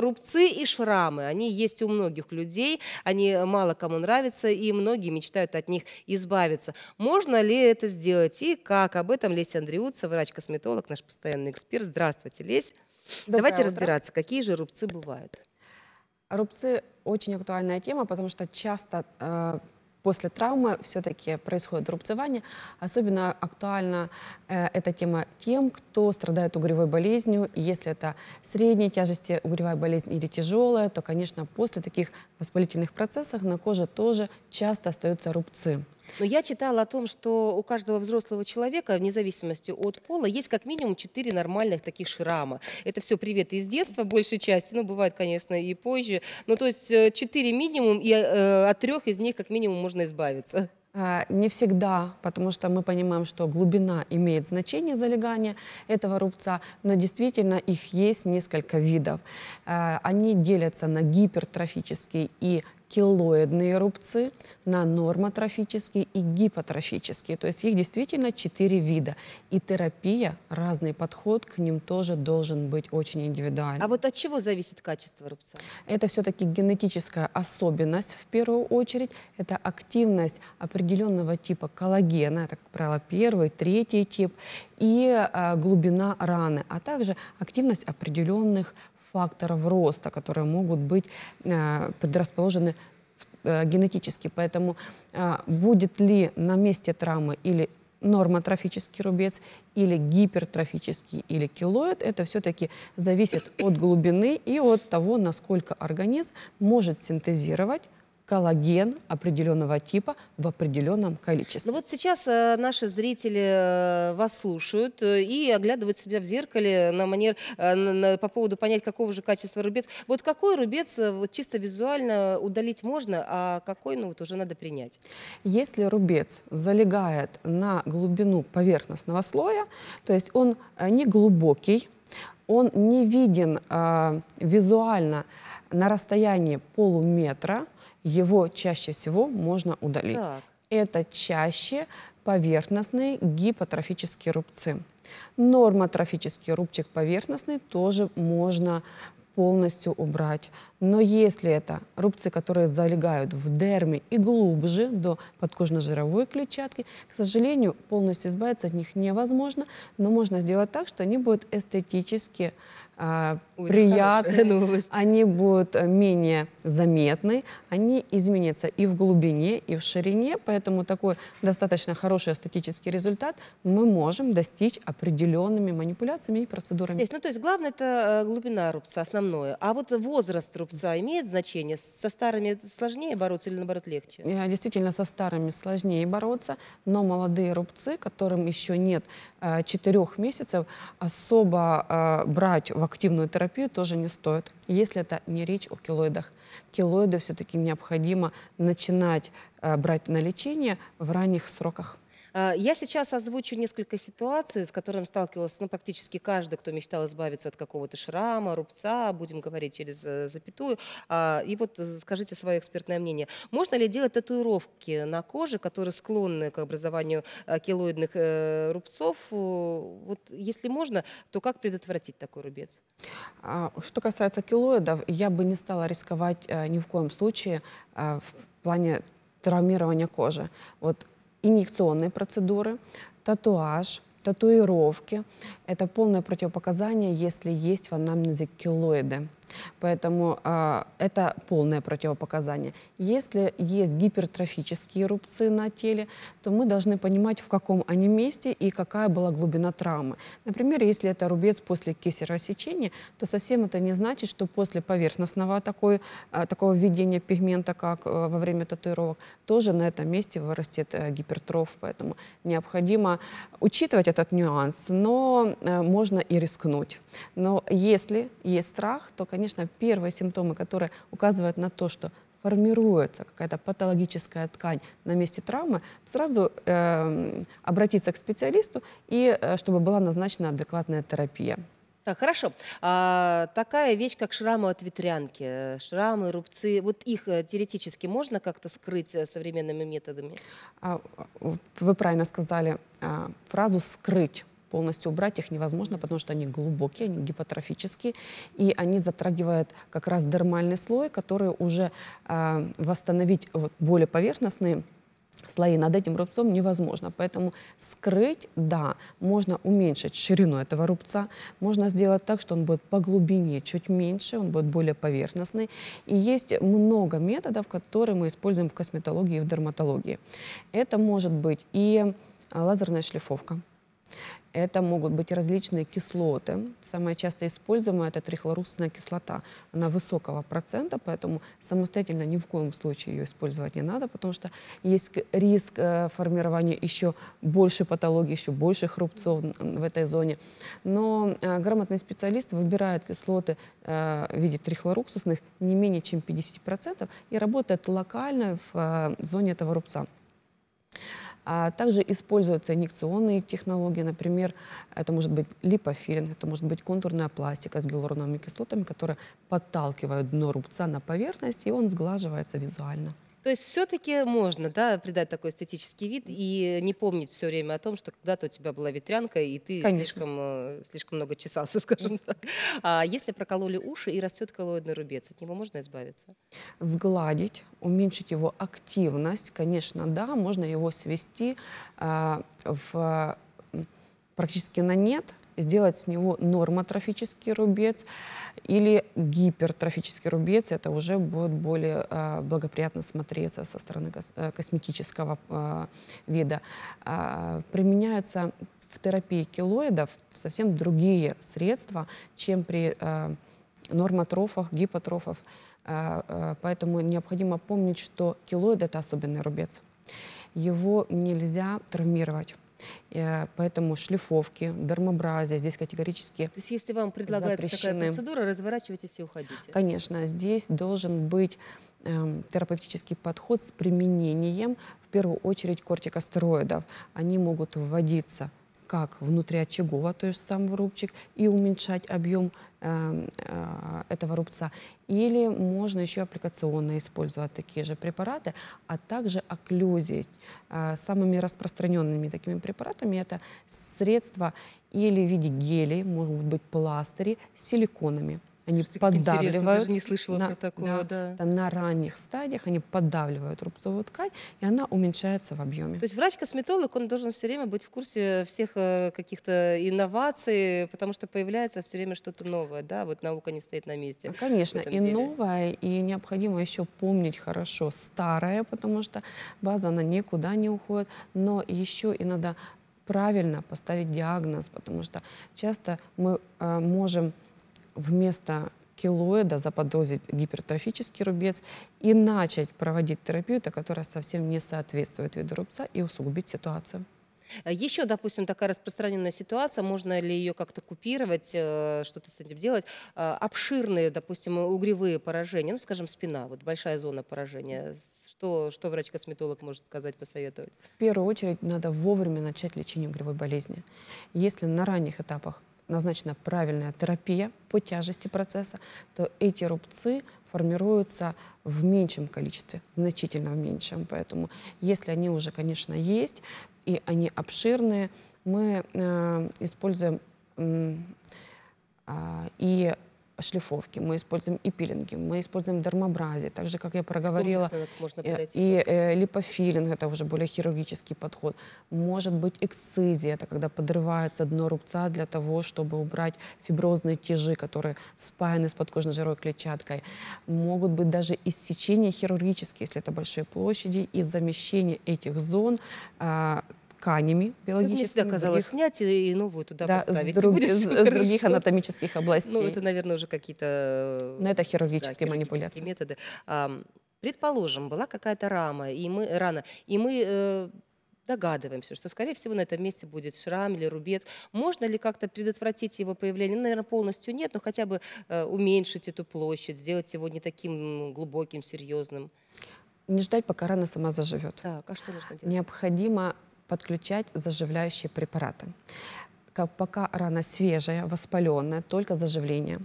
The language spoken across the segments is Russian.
Рубцы и шрамы, они есть у многих людей, они мало кому нравятся, и многие мечтают от них избавиться. Можно ли это сделать и как? Об этом Леся Андреутца, врач-косметолог, наш постоянный эксперт. Здравствуйте, Лесь. Доброе Давайте утро. разбираться, какие же рубцы бывают. Рубцы очень актуальная тема, потому что часто э, после травмы все-таки происходит рубцевание. Особенно актуальна э, эта тема тем, кто страдает угревой болезнью. И если это средней тяжести угревая болезнь или тяжелая, то, конечно, после таких воспалительных процессов на коже тоже часто остаются рубцы. Но я читала о том, что у каждого взрослого человека, вне зависимости от пола, есть как минимум четыре нормальных таких шрама. Это все привет из детства, большей части, ну, бывает, конечно, и позже. Но ну, то есть э, четыре минимум, и э, от трех из них как минимум можно избавиться. А, не всегда, потому что мы понимаем, что глубина имеет значение залегания этого рубца, но действительно их есть несколько видов. Э, они делятся на гипертрофические и queloidные рубцы, на нормотрофические и гипотрофические. То есть их действительно четыре вида. И терапия, разный подход к ним тоже должен быть очень индивидуальным. А вот от чего зависит качество рубца? Это все-таки генетическая особенность в первую очередь. Это активность определенного типа коллагена, это, как правило, первый, третий тип, и э, глубина раны, а также активность определенных факторов роста, которые могут быть э, предрасположены э, генетически. Поэтому э, будет ли на месте травмы или нормотрофический рубец или гипертрофический или килоид, это все-таки зависит от глубины и от того, насколько организм может синтезировать коллаген определенного типа в определенном количестве. Ну вот сейчас э, наши зрители э, вас слушают э, и оглядывают себя в зеркале на манер на, на, по поводу понять, какого же качества рубец. Вот какой рубец вот чисто визуально удалить можно, а какой ну вот уже надо принять? Если рубец залегает на глубину поверхностного слоя, то есть он не глубокий, он не виден э, визуально, на расстоянии полуметра его чаще всего можно удалить. Так. Это чаще поверхностные гипотрофические рубцы. Нормотрофический рубчик поверхностный тоже можно полностью убрать. Но если это рубцы, которые залегают в дерме и глубже до подкожно-жировой клетчатки, к сожалению, полностью избавиться от них невозможно, но можно сделать так, что они будут эстетически э, Ой, приятны, они будут менее заметны, они изменятся и в глубине, и в ширине, поэтому такой достаточно хороший эстетический результат мы можем достичь определенными манипуляциями и процедурами. есть, Ну, то есть главное это э, глубина рубца, основное, а вот возраст рубца, продавца имеет значение? Со старыми сложнее бороться или наоборот легче? Э, действительно, со старыми сложнее бороться, но молодые рубцы, которым еще нет э, четырех месяцев, особо э, брать в активную терапию тоже не стоит, если это не речь о килоидах. Килоиды все-таки необходимо начинать брать на лечение в ранних сроках. Э, я сейчас озвучу несколько ситуаций, с которыми сталкивался ну, практически каждый, кто мечтал избавиться от какого-то шрама, рубца, будем говорить через э, запятую. А, и вот э, скажите свое экспертное мнение. Можно ли делать татуировки на коже, которые склонны к образованию келоидных рубцов? Вот если можно, то как предотвратить такой рубец? А, что касается келоидов, я бы не стала рисковать ни в коем случае в плане травмирования кожи. Вот инъекционные процедуры, татуаж, татуировки. Это полное противопоказание, если есть в анамнезе килоиды. Поэтому э, это полное противопоказание. Если есть гипертрофические рубцы на теле, то мы должны понимать, в каком они месте и какая была глубина травмы. Например, если это рубец после кесарево сечения, то совсем это не значит, что после поверхностного такой, э, такого введения пигмента, как э, во время татуировок, тоже на этом месте вырастет э, гипертроф. Поэтому необходимо учитывать этот нюанс, но э, можно и рискнуть. Но если есть страх, то, конечно, конечно, первые симптомы, которые указывают на то, что формируется какая-то патологическая ткань на месте травмы, сразу э, обратиться к специалисту и э, чтобы была назначена адекватная терапия. Так, хорошо. А, такая вещь, как шрамы от ветрянки, э, шрамы, рубцы, вот их э, теоретически можно как-то скрыть современными методами? А, а вы правильно сказали а, фразу «скрыть» полностью убрать их невозможно, потому что они глубокие, они гипотрофические, и они затрагивают как раз дермальный слой, который уже э, восстановить вот, более поверхностные слои над этим рубцом невозможно. Поэтому скрыть, да, можно уменьшить ширину этого рубца, можно сделать так, что он будет по глубине чуть меньше, он будет более поверхностный. И есть много методов, которые мы используем в косметологии и в дерматологии. Это может быть и лазерная шлифовка, это могут быть различные кислоты. Самая часто используемая это трихлорусная кислота. Она высокого процента, поэтому самостоятельно ни в коем случае ее использовать не надо, потому что есть риск э, формирования еще больше патологии, еще больше хрупцов в этой зоне. Но э, грамотный специалист выбирает кислоты э, в виде трихлоруксусных не менее чем 50% и работает локально в зоне этого рубца. А также используются инъекционные технологии, например, это может быть липофилинг, это может быть контурная пластика с гиалуроновыми кислотами, которые подталкивают дно рубца на поверхность, и он сглаживается визуально. То есть все-таки можно да, придать такой эстетический вид и не помнить все время о том, что когда-то у тебя была ветрянка, и ты слишком, э, слишком много чесался, скажем так. А если прокололи уши и растет коллоидный рубец, от него можно избавиться? Сгладить, уменьшить его активность, конечно, да, можно его свести э, в практически на нет, сделать с него нормотрофический рубец или гипертрофический рубец. Это уже будет более э, благоприятно смотреться со стороны кос э, косметического э, вида. Э, применяются в терапии килоидов совсем другие средства, чем при э, нормотрофах, гипотрофах. Э, э, поэтому необходимо помнить, что килоид – это особенный рубец. Его нельзя травмировать Э, поэтому шлифовки, дермабразия здесь категорически То есть если вам предлагается запрещены. такая процедура, разворачивайтесь и уходите? Конечно, здесь должен быть эм, терапевтический подход с применением, в первую очередь, кортикостероидов. Они могут вводиться как внутри очагова, то есть сам рубчик, и уменьшать объем э, э, этого рубца. Или можно еще аппликационно использовать такие же препараты, а также окклюзии. Э, самыми распространенными такими препаратами это средства или в виде гелей, могут быть пластыри с силиконами. Они Что поддавливают. не слышала на, такого, да, да. на ранних стадиях они поддавливают рубцовую ткань, и она уменьшается в объеме. То есть врач-косметолог, он должен все время быть в курсе всех э, каких-то инноваций, потому что появляется все время что-то новое, да? Вот наука не стоит на месте. Ну, конечно, и деле. новое, и необходимо еще помнить хорошо старое, потому что база, она никуда не уходит, но еще и надо правильно поставить диагноз, потому что часто мы э, можем вместо килоида заподозрить гипертрофический рубец и начать проводить терапию, которая совсем не соответствует виду рубца и усугубить ситуацию. Еще, допустим, такая распространенная ситуация, можно ли ее как-то купировать, э, что-то с этим делать? Э, обширные, допустим, угревые поражения, ну, скажем, спина, вот большая зона поражения. Что, что врач-косметолог может сказать, посоветовать? В первую очередь надо вовремя начать лечение угревой болезни. Если на ранних этапах назначена правильная терапия по тяжести процесса, то эти рубцы формируются в меньшем количестве, значительно в меньшем. Поэтому если они уже, конечно, есть, и они обширные, мы э, используем э, и шлифовки, мы используем и пилинги, мы используем дермобрази, так же, как я проговорила, можно э, и, и э, липофилинг, это уже более хирургический подход. Может быть эксцизия, это когда подрывается дно рубца для того, чтобы убрать фиброзные тяжи, которые спаяны с подкожной жировой клетчаткой. Могут быть даже иссечения хирургические, если это большие площади, и замещение этих зон э, тканями ну, биологическими. Это всегда других... снять и новую туда да, поставить. С, друг, с, с других анатомических областей. Ну, это, наверное, уже какие-то... Э, ну, это хирургические, да, манипуляции. методы. А, предположим, была какая-то рама, и мы, рана, и мы э, догадываемся, что, скорее всего, на этом месте будет шрам или рубец. Можно ли как-то предотвратить его появление? Ну, наверное, полностью нет, но хотя бы э, уменьшить эту площадь, сделать его не таким глубоким, серьезным. Не ждать, пока рана сама заживет. Так, а что нужно делать? Необходимо подключать заживляющие препараты. Пока рана свежая, воспаленная, только заживление.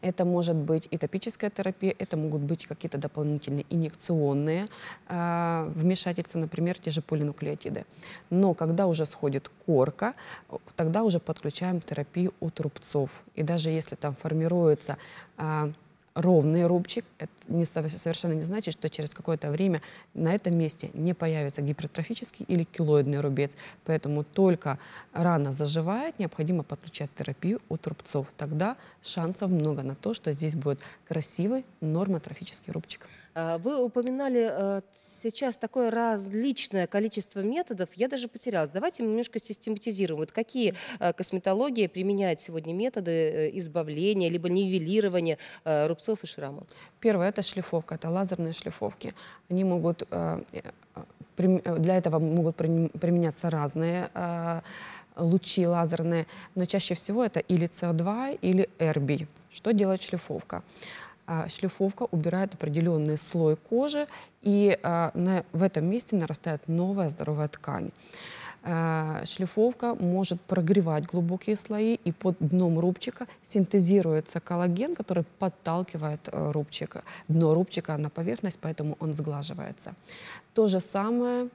Это может быть и топическая терапия, это могут быть какие-то дополнительные инъекционные э, вмешательства, например, те же полинуклеотиды. Но когда уже сходит корка, тогда уже подключаем терапию у рубцов. И даже если там формируется э, ровный рубчик. Это не, совершенно не значит, что через какое-то время на этом месте не появится гипертрофический или килоидный рубец. Поэтому только рана заживает, необходимо подключать терапию у рубцов. Тогда шансов много на то, что здесь будет красивый нормотрофический рубчик. А, вы упоминали э, сейчас такое различное количество методов. Я даже потерялась. Давайте немножко систематизируем. Вот какие э, косметология применяют сегодня методы э, избавления либо нивелирования рубцов и шрамов? Первое – это шлифовка, это лазерные шлифовки. Они могут для этого могут применяться разные лучи лазерные, но чаще всего это или СО2, или РБ. Что делает шлифовка? А, шлифовка убирает определенный слой кожи, и а, в этом месте нарастает новая здоровая ткань. А, шлифовка может прогревать глубокие слои, и под дном рубчика синтезируется коллаген, который подталкивает э, рубчик, дно рубчика на поверхность, поэтому он сглаживается. То же самое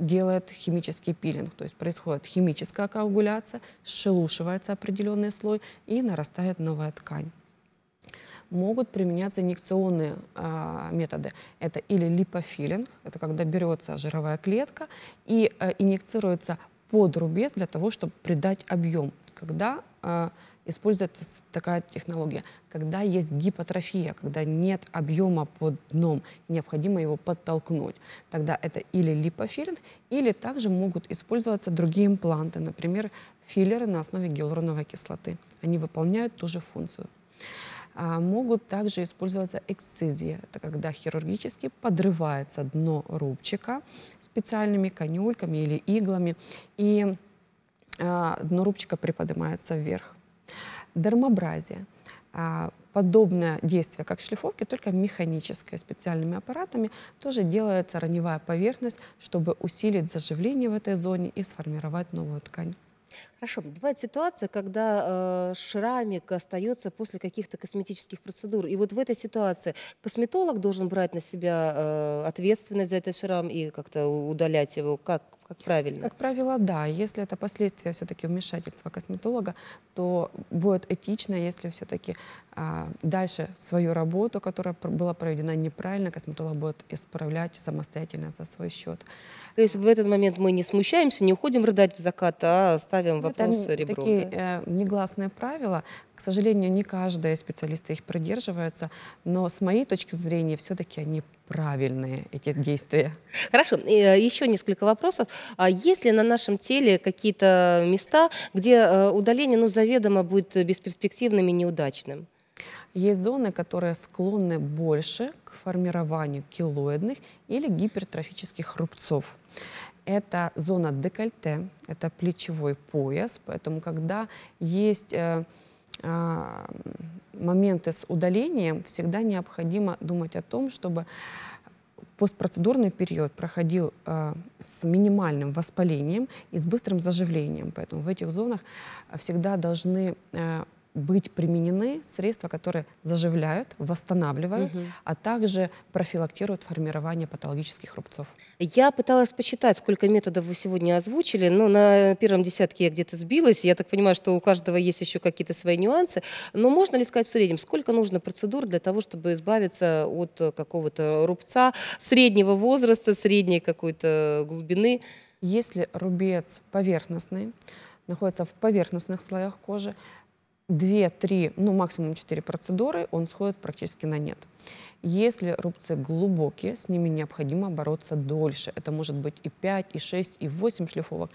делает химический пилинг, то есть происходит химическая коагуляция, шелушивается определенный слой и нарастает новая ткань могут применяться инъекционные э, методы. Это или липофилинг, это когда берется жировая клетка и э, инъекцируется под рубец для того, чтобы придать объем, когда э, используется такая технология, когда есть гипотрофия, когда нет объема под дном, необходимо его подтолкнуть. Тогда это или липофилинг, или также могут использоваться другие импланты, например, филлеры на основе гиалуроновой кислоты. Они выполняют ту же функцию. А, могут также использоваться эксцизии, это когда хирургически подрывается дно рубчика специальными конюльками или иглами, и а, дно рубчика приподнимается вверх. Дермобразие а, подобное действие, как шлифовки, только механическое, специальными аппаратами. Тоже делается раневая поверхность, чтобы усилить заживление в этой зоне и сформировать новую ткань. Хорошо. Бывает ситуация, когда э, шрамик остается после каких-то косметических процедур. И вот в этой ситуации косметолог должен брать на себя э, ответственность за этот шрам и как-то удалять его. Как как правильно? Как правило, да. Если это последствия все-таки вмешательства косметолога, то будет этично, если все-таки а, дальше свою работу, которая была проведена неправильно, косметолог будет исправлять самостоятельно за свой счет. То есть в этот момент мы не смущаемся, не уходим рыдать в закат, а ставим вопрос ну, это ребром. Такие да? э, негласные правила. К сожалению, не каждая специалист их придерживается, но с моей точки зрения все-таки они правильные эти действия. Хорошо, э, еще несколько вопросов. А есть ли на нашем теле какие-то места, где э, удаление ну, заведомо будет бесперспективным и неудачным? Есть зоны, которые склонны больше к формированию килоидных или гипертрофических рубцов. Это зона декольте, это плечевой пояс, поэтому когда есть э, а, моменты с удалением, всегда необходимо думать о том, чтобы постпроцедурный период проходил э, с минимальным воспалением и с быстрым заживлением. Поэтому в этих зонах всегда должны э, быть применены средства, которые заживляют, восстанавливают, угу. а также профилактируют формирование патологических рубцов. Я пыталась посчитать, сколько методов вы сегодня озвучили, но на первом десятке я где-то сбилась. Я так понимаю, что у каждого есть еще какие-то свои нюансы. Но можно ли сказать в среднем, сколько нужно процедур для того, чтобы избавиться от какого-то рубца среднего возраста, средней какой-то глубины? Если рубец поверхностный, находится в поверхностных слоях кожи, 2-3, ну максимум 4 процедуры, он сходит практически на нет. Если рубцы глубокие, с ними необходимо бороться дольше. Это может быть и 5, и 6, и 8 шлифовок,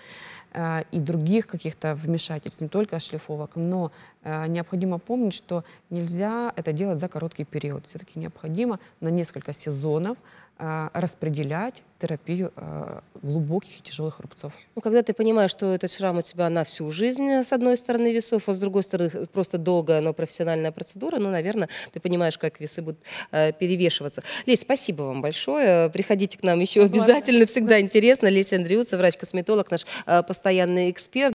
э, и других каких-то вмешательств, не только шлифовок. Но э, необходимо помнить, что нельзя это делать за короткий период. Все-таки необходимо на несколько сезонов э, распределять терапию глубоких и тяжелых рубцов. Ну, когда ты понимаешь, что этот шрам у тебя на всю жизнь, с одной стороны, весов, а с другой стороны, просто долгая, но профессиональная процедура, ну, наверное, ты понимаешь, как весы будут перевешиваться. Лесь, спасибо вам большое. Приходите к нам еще обязательно. Всегда интересно. Леся Андреуца, врач-косметолог, наш э, постоянный эксперт.